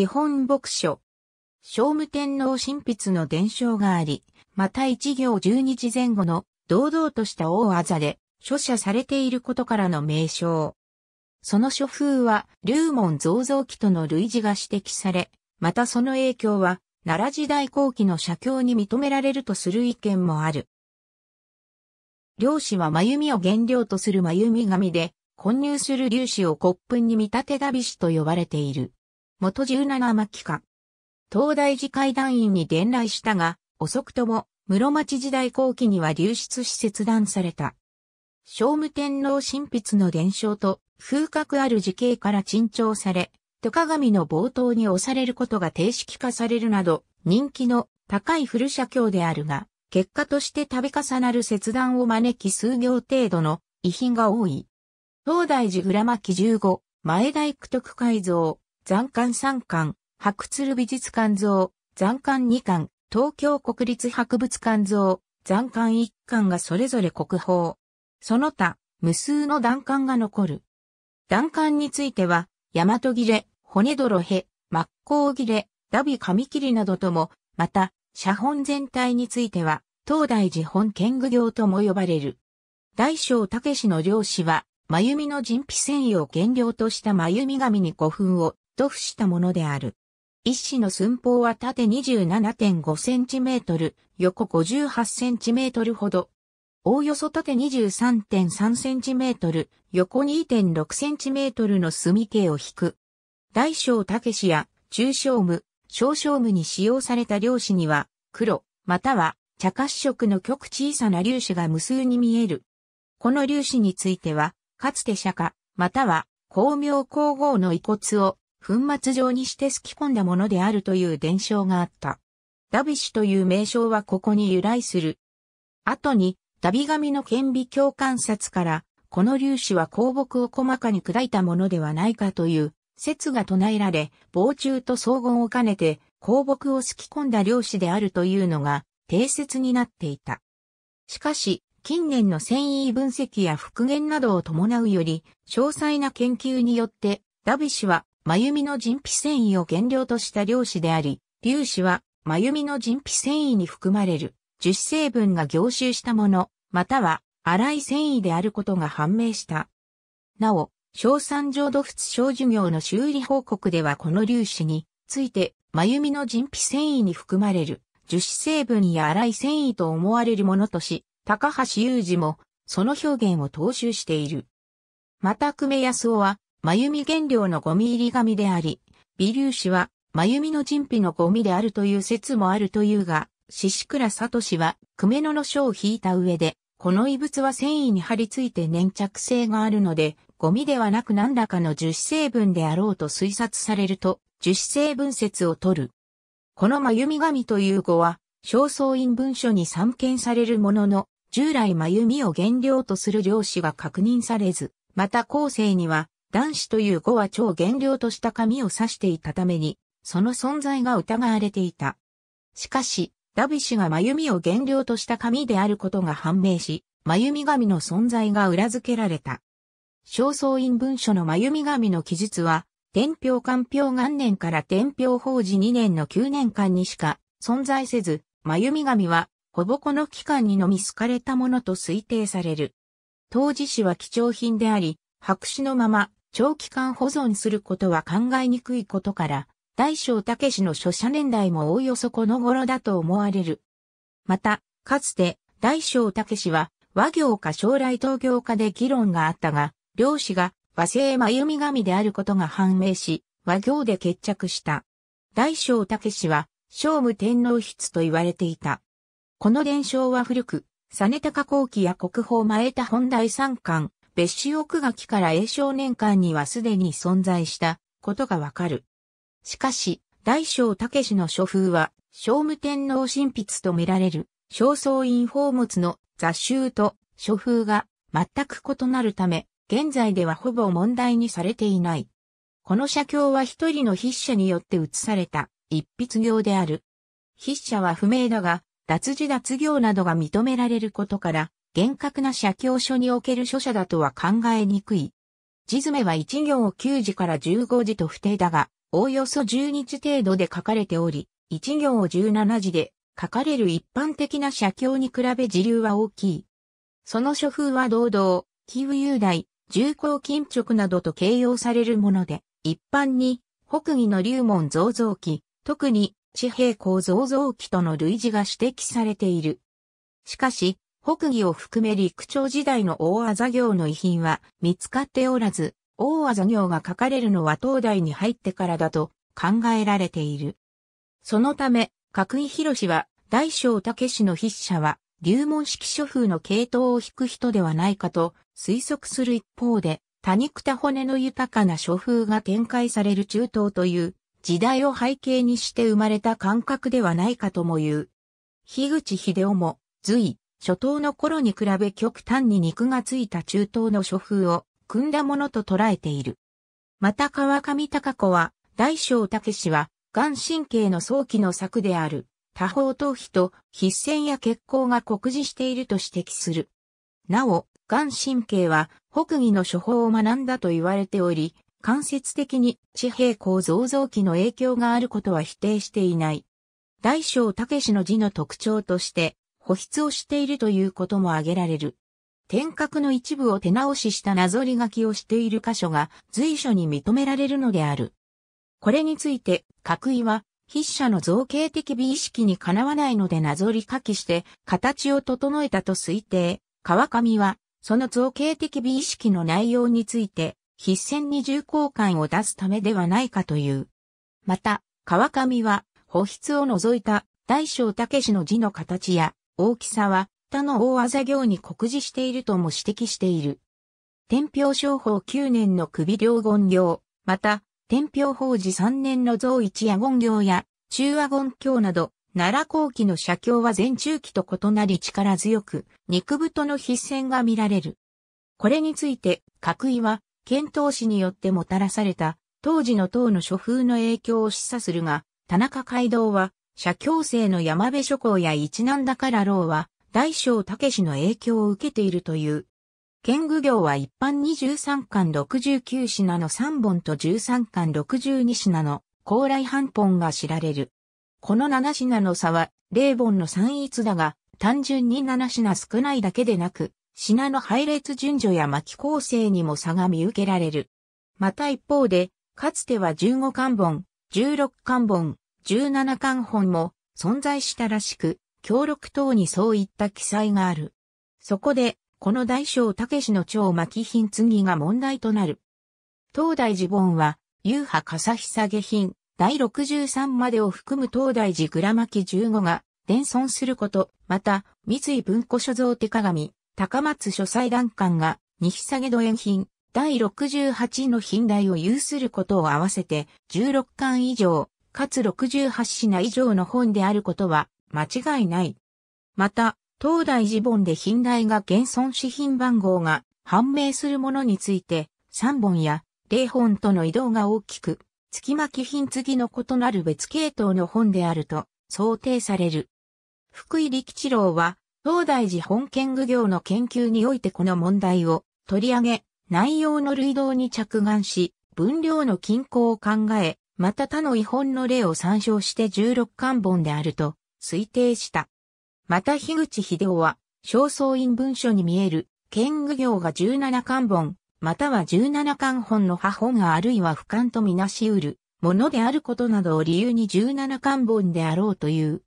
資本牧書。聖武天皇神筆の伝承があり、また一行十日前後の堂々とした王あざで、書写されていることからの名称。その書風は、龍門造造記との類似が指摘され、またその影響は、奈良時代後期の写経に認められるとする意見もある。漁師は眉みを原料とする眉み紙で、混入する粒子を骨粉に見立てたびしと呼ばれている。元17巻か。東大寺会団員に伝来したが、遅くとも、室町時代後期には流出し切断された。聖武天皇神筆の伝承と、風格ある時系から珍重され、戸鏡の冒頭に押されることが定式化されるなど、人気の高い古社教であるが、結果として度重なる切断を招き数行程度の遺品が多い。東大寺浦巻15、前大工徳改造、残館3館、白鶴美術館像、残館2館、東京国立博物館像、残館1館がそれぞれ国宝。その他、無数の断館が残る。断館については、大和切れ、骨泥へ、真っ向切れ、ダビ紙切りなどとも、また、写本全体については、東大寺本剣具業とも呼ばれる。大将武の漁師は、真美の人皮繊維を原料とした真由美紙に古墳をと付したものである。一子の寸法は縦 27.5cm、横 58cm ほど。おおよそ縦 23.3cm、横 2.6cm の墨形を引く。大小竹子や中小無、小小無に使用された量子には、黒、または茶褐色の極小さな粒子が無数に見える。この粒子については、かつて釈迦、または光明皇后の遺骨を粉末状にしてすき込んだものであるという伝承があった。ダビシュという名称はここに由来する。後に、ダビ紙の顕微鏡観察から、この粒子は鉱木を細かに砕いたものではないかという説が唱えられ、防虫と荘厳を兼ねて鉱木をすき込んだ粒子であるというのが定説になっていた。しかし、近年の繊維分析や復元などを伴うより、詳細な研究によって、ダビュは真弓の人皮繊維を原料とした量子であり、粒子は真弓の人皮繊維に含まれる樹脂成分が凝集したもの、または粗い繊維であることが判明した。なお、小酸上土仏小授業の修理報告ではこの粒子について、真弓の人皮繊維に含まれる樹脂成分や粗い繊維と思われるものとし、高橋雄二もその表現を踏襲している。また久米康夫は眉美原料のゴミ入り紙であり、微粒子は眉美の人皮のゴミであるという説もあるというが、獅子倉聡は、久米野の書を引いた上で、この異物は繊維に張り付いて粘着性があるので、ゴミではなく何らかの樹脂成分であろうと推察されると、樹脂成分説を取る。この眉美紙という語は、正燥因文書に散見されるものの、従来眉美を原料とする量子が確認されず、また後世には、男子という語は超減量とした紙を指していたために、その存在が疑われていた。しかし、ダビ氏が眉美を減量とした紙であることが判明し、眉美紙の存在が裏付けられた。正倉院文書の眉美紙の記述は、天平官票元年から天平法治2年の9年間にしか存在せず、眉美紙は、ほぼこの期間にのみ好かれたものと推定される。当時史は貴重品であり、白紙のまま長期間保存することは考えにくいことから、大将武氏の書写年代もおおよそこの頃だと思われる。また、かつて大将武氏は和行か将来東行かで議論があったが、両氏が和製真美神であることが判明し、和行で決着した。大将武氏は、聖武天皇筆と言われていた。この伝承は古く、実高後期や国宝前田本大三巻、別紙奥書きから英少年間にはすでに存在したことがわかる。しかし、大将武の書風は、聖武天皇神筆と見られる、正倉院宝物の雑集と書風が全く異なるため、現在ではほぼ問題にされていない。この写経は一人の筆者によって写された一筆行である。筆者は不明だが、脱字脱行などが認められることから、厳格な写経書における書者だとは考えにくい。字詰めは1行を9字から15字と不定だが、おおよそ10日程度で書かれており、1行を17字で書かれる一般的な写経に比べ時流は大きい。その書風は堂々、キウ雄大、重厚金直などと形容されるもので、一般に北義の龍門造像記、特に地平公造像記との類似が指摘されている。しかし、北義を含め陸長時代の大あざ行の遺品は見つかっておらず、大あざ行が書かれるのは東大に入ってからだと考えられている。そのため、角井博は大小武氏の筆者は、流門式書風の系統を引く人ではないかと推測する一方で、多肉多骨の豊かな書風が展開される中東という時代を背景にして生まれた感覚ではないかとも言う。樋口秀夫も、随、初頭の頃に比べ極端に肉がついた中東の諸風を組んだものと捉えている。また川上隆子は、大小武氏は、眼神経の早期の策である、多方頭皮と筆腺や血行が酷似していると指摘する。なお、眼神経は北儀の処方を学んだと言われており、間接的に地平構造造器の影響があることは否定していない。大小武の字の特徴として、保筆をしているということも挙げられる。天角の一部を手直ししたなぞり書きをしている箇所が随所に認められるのである。これについて、角井は、筆者の造形的美意識にかなわないのでなぞり書きして形を整えたと推定。川上は、その造形的美意識の内容について、必然に重厚感を出すためではないかという。また、川上は、保筆を除いた大小武の字の形や大きさは他の大技行に酷似しているとも指摘している。天平商法9年の首両言行、また、天平法事3年の増一夜言行や、中和言行など、奈良後期の写経は前中期と異なり力強く、肉太の筆線が見られる。これについて、各位は、遣唐使によってもたらされた、当時の党の諸風の影響を示唆するが、田中街道は、社協生の山辺諸行や一難だから老は、大小武氏の影響を受けているという。剣具業は一般23巻69品の3本と13巻62品の高麗半本が知られる。この7品の差は、0本の3逸だが、単純に7品少ないだけでなく、品の配列順序や巻き構成にも差が見受けられる。また一方で、かつては15巻本、16巻本、17巻本も存在したらしく、協力等にそういった記載がある。そこで、この大将武士の超巻品次が問題となる。東大寺本は、優波笠久下品、第63までを含む東大寺蔵巻15が、伝存すること、また、三井文庫所蔵手鏡、高松書斎欄館が、日下げ土園品、第68の品題を有することを合わせて、16巻以上、かつ68品以上の本であることは間違いない。また、東大寺本で品代が現存紙品番号が判明するものについて、3本や0本との移動が大きく、月巻品継ぎの異なる別系統の本であると想定される。福井力一郎は、東大寺本研具業の研究においてこの問題を取り上げ、内容の類動に着眼し、分量の均衡を考え、また他の遺本の例を参照して16巻本であると推定した。また樋口秀夫は、正倉院文書に見える、剣具行が17巻本、または17巻本の破本があるいは不瞰とみなし得る、ものであることなどを理由に17巻本であろうという。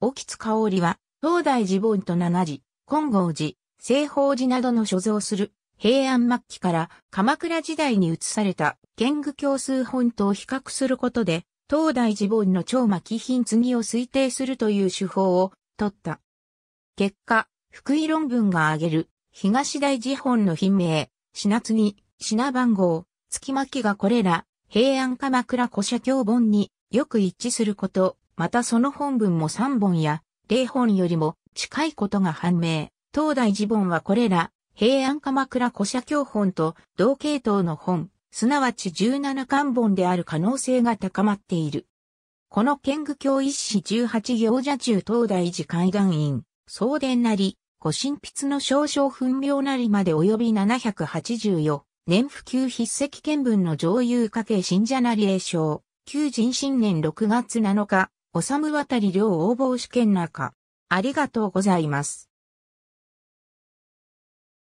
沖津香織は、東大寺本と七寺、金剛寺、西方寺などの所蔵する平安末期から鎌倉時代に移された言具教数本と比較することで、東大寺本の超巻品継を推定するという手法を取った。結果、福井論文が挙げる東大寺本の品名、品継ぎ、品番号、月巻がこれら平安鎌倉古社教本によく一致すること、またその本文も3本や霊本よりも近いことが判明。東大寺本はこれら平安鎌倉古社教本と同系統の本、すなわち17巻本である可能性が高まっている。この剣具教一子18行者中東大寺会談院、総伝なり、古神筆の少々分明なりまで及び784、年普及筆跡見分の上優家系信者なり栄称、旧人新年6月7日、治渡り両応募試験中。ありがとうございます。